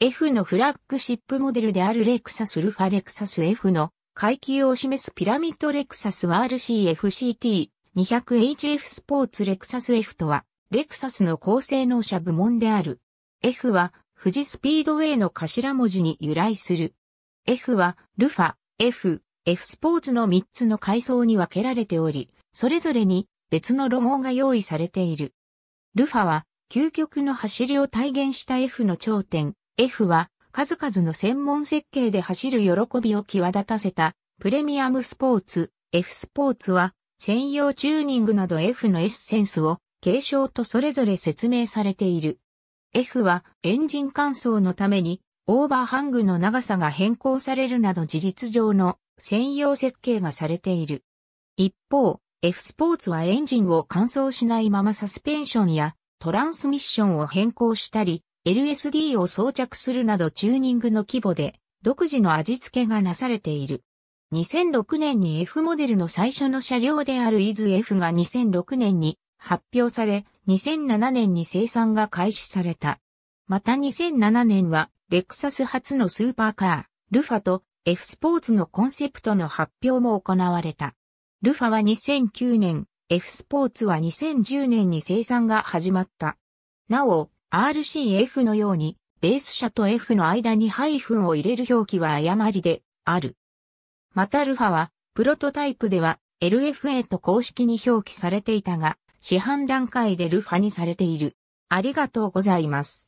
F のフラッグシップモデルであるレクサスルファレクサス F の階級を示すピラミッドレクサスは RCFCT 200HF スポーツレクサス F とは、レクサスの高性能車部門である。F は、富士スピードウェイの頭文字に由来する。F は、ルファ、F、F スポーツの3つの階層に分けられており、それぞれに別のロゴが用意されている。ルファは、究極の走りを体現した F の頂点、F は数々の専門設計で走る喜びを際立たせたプレミアムスポーツ、F スポーツは専用チューニングなど F のエッセンスを継承とそれぞれ説明されている。F はエンジン乾燥のためにオーバーハングの長さが変更されるなど事実上の専用設計がされている。一方、F スポーツはエンジンを乾燥しないままサスペンションやトランスミッションを変更したり、LSD を装着するなどチューニングの規模で独自の味付けがなされている。2006年に F モデルの最初の車両であるイズ F が2006年に発表され、2007年に生産が開始された。また2007年は、レクサス初のスーパーカー、ルファと F スポーツのコンセプトの発表も行われた。ルファは2009年、F スポーツは2010年に生産が始まった。なお、RCF のように、ベース社と F の間にハイフンを入れる表記は誤りである。またルファは、プロトタイプでは LFA と公式に表記されていたが、市販段階でルファにされている。ありがとうございます。